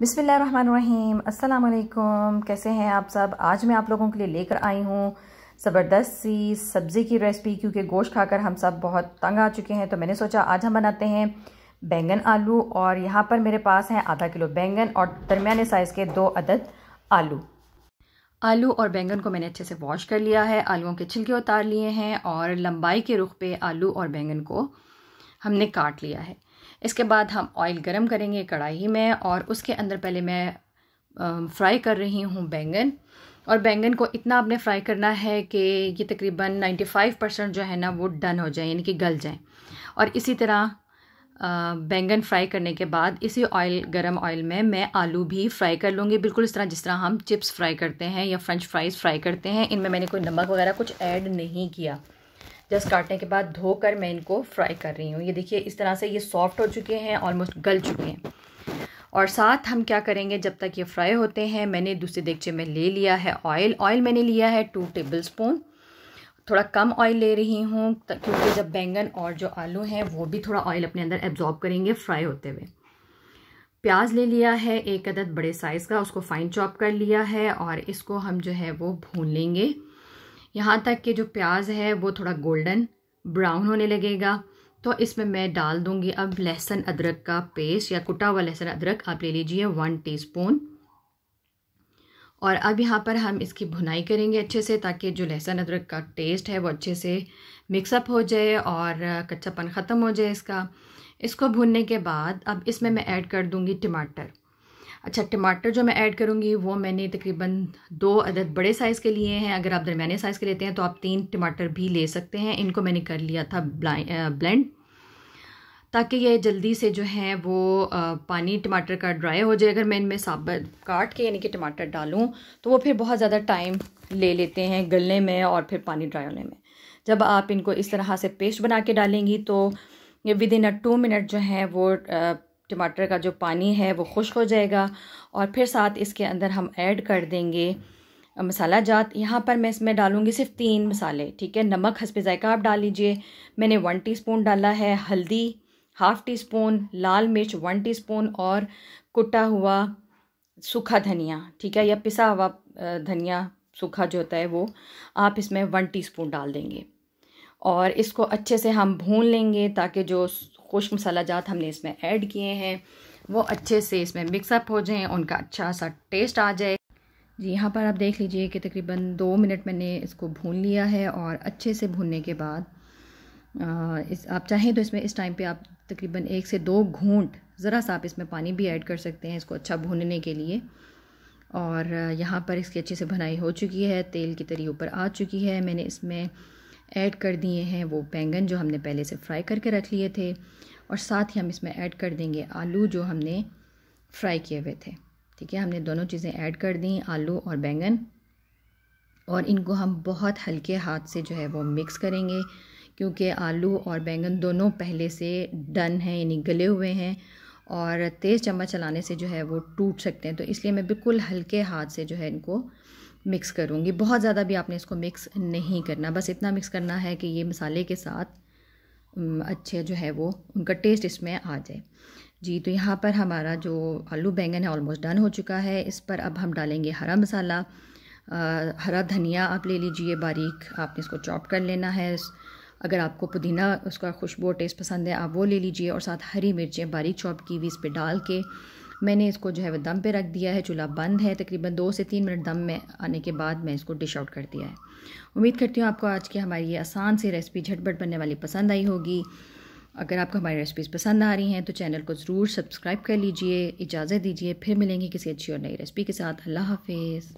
बिसमीम अल्लाम कैसे हैं आप सब आज मैं आप लोगों के लिए लेकर आई हूँ ज़बरदस्त सी सब्ज़ी की रेसिपी क्योंकि गोश्त खाकर हम सब बहुत तंग आ चुके हैं तो मैंने सोचा आज हम बनाते हैं बैंगन आलू और यहाँ पर मेरे पास हैं आधा किलो बैंगन और दरमियाने साइज़ के दो अदद आलू आलू और बैंगन को मैंने अच्छे से वॉश कर लिया है आलूओं के छिलके उतार लिए हैं और लंबाई के रुख पे आलू और बैंगन को हमने काट लिया है इसके बाद हम ऑयल गरम करेंगे कढ़ाई में और उसके अंदर पहले मैं फ्राई कर रही हूँ बैंगन और बैंगन को इतना आपने फ्राई करना है कि ये तकरीबन 95 परसेंट जो है ना वो डन हो जाए यानी कि गल जाए और इसी तरह बैंगन फ्राई करने के बाद इसी ऑयल गरम ऑयल में मैं आलू भी फ्राई कर लूँगी बिल्कुल इस तरह जिस तरह हम चिप्स फ्राई करते हैं या फ्रेंच फ्राइज़ फ्राई करते हैं इनमें मैंने कोई नमक वगैरह कुछ ऐड नहीं किया जस्ट काटने के बाद धोकर मैं इनको फ्राई कर रही हूँ ये देखिए इस तरह से ये सॉफ्ट हो चुके हैं ऑलमोस्ट गल चुके हैं और साथ हम क्या करेंगे जब तक ये फ्राई होते हैं मैंने दूसरे देखचे में ले लिया है ऑयल ऑयल मैंने लिया है टू टेबल स्पून थोड़ा कम ऑयल ले रही हूँ क्योंकि जब बैंगन और जो आलू हैं वो भी थोड़ा ऑयल अपने अंदर एब्जॉर्ब करेंगे फ्राई होते हुए प्याज ले लिया है एक अदद बड़े साइज़ का उसको फाइन चॉप कर लिया है और इसको हम जो है वो भून लेंगे यहाँ तक कि जो प्याज है वो थोड़ा गोल्डन ब्राउन होने लगेगा तो इसमें मैं डाल दूँगी अब लहसुन अदरक का पेस्ट या कुटा हुआ लहसुन अदरक आप ले लीजिए वन टीस्पून और अब यहाँ पर हम इसकी भुनाई करेंगे अच्छे से ताकि जो लहसुन अदरक का टेस्ट है वो अच्छे से मिक्सअप हो जाए और कच्चापन ख़त्म हो जाए इसका इसको भुनने के बाद अब इसमें मैं ऐड कर दूँगी टमाटर अच्छा टमाटर जो मैं ऐड करूँगी वो मैंने तकरीबन दो अदद बड़े साइज़ के लिए हैं अगर आप दरमिया साइज़ के लेते हैं तो आप तीन टमाटर भी ले सकते हैं इनको मैंने कर लिया था ब्लेंड ताकि ये जल्दी से जो है वो पानी टमाटर का ड्राई हो जाए अगर मैं इनमें साबत काट के यानी कि टमाटर डालूँ तो वो फिर बहुत ज़्यादा टाइम ले लेते हैं गलने में और फिर पानी ड्राई होने में जब आप इनको इस तरह से पेस्ट बना के डालेंगी तो within a two minute जो है वो टमाटर का जो पानी है वो खुश्क हो जाएगा और फिर साथ इसके अंदर हम ऐड कर देंगे मसाला जात यहाँ पर मैं इसमें डालूँगी सिर्फ तीन मसाले ठीक है नमक हंसपे ज़ायका आप डाल लीजिए मैंने वन टीस्पून डाला है हल्दी हाफ़ टी स्पून लाल मिर्च वन टीस्पून और कुटा हुआ सूखा धनिया ठीक है या पिसा हुआ धनिया सूखा जो होता है वो आप इसमें वन स्पून डाल देंगे और इसको अच्छे से हम भून लेंगे ताकि जो खुश मसाला जात हमने इसमें ऐड किए हैं वो अच्छे से इसमें मिक्सअप हो जाएँ उनका अच्छा सा टेस्ट आ जाए जी यहाँ पर आप देख लीजिए कि तकरीबन दो मिनट मैंने इसको भून लिया है और अच्छे से भूनने के बाद आ, इस आप चाहें तो इसमें इस टाइम पे आप तकरीबन एक से दो घूंट ज़रा सा आप इसमें पानी भी ऐड कर सकते हैं इसको अच्छा भूनने के लिए और यहाँ पर इसकी अच्छे से भुनाई हो चुकी है तेल की तरी ऊपर आ चुकी है मैंने इसमें ऐड कर दिए हैं वो बैंगन जो हमने पहले से फ्राई करके रख लिए थे और साथ ही हम इसमें ऐड कर देंगे आलू जो हमने फ्राई किए हुए थे ठीक है हमने दोनों चीज़ें ऐड कर दी आलू और बैंगन और इनको हम बहुत हल्के हाथ से जो है वो मिक्स करेंगे क्योंकि आलू और बैंगन दोनों पहले से डन हैं यानी गले हुए हैं और तेज़ चम्मच चलाने से जो है वो टूट सकते हैं तो इसलिए मैं बिल्कुल हल्के हाथ से जो है इनको मिक्स करूँगी बहुत ज़्यादा भी आपने इसको मिक्स नहीं करना बस इतना मिक्स करना है कि ये मसाले के साथ अच्छे जो है वो उनका टेस्ट इसमें आ जाए जी तो यहाँ पर हमारा जो आलू बैंगन है ऑलमोस्ट डन हो चुका है इस पर अब हम डालेंगे हरा मसाला आ, हरा धनिया आप ले लीजिए बारीक आपने इसको चॉप कर लेना है अगर आपको पुदीना उसका खुशबू टेस्ट पसंद है आप वो ले लीजिए और साथ हरी मिर्चें बारीक चॉप की हुई इस पर डाल के मैंने इसको जो है वह दम पे रख दिया है चूल्हा बंद है तकरीबन दो से तीन मिनट दम में आने के बाद मैं इसको डिश आउट कर दिया है उम्मीद करती हूँ आपको आज की हमारी ये आसान सी रेसिपी झटपट बनने वाली पसंद आई होगी अगर आपको हमारी रेसिपीज़ पसंद आ रही हैं तो चैनल को ज़रूर सब्सक्राइब कर लीजिए इजाज़त दीजिए फिर मिलेंगे किसी अच्छी और नई रेसिपी के साथ अल्लाह हाफिज़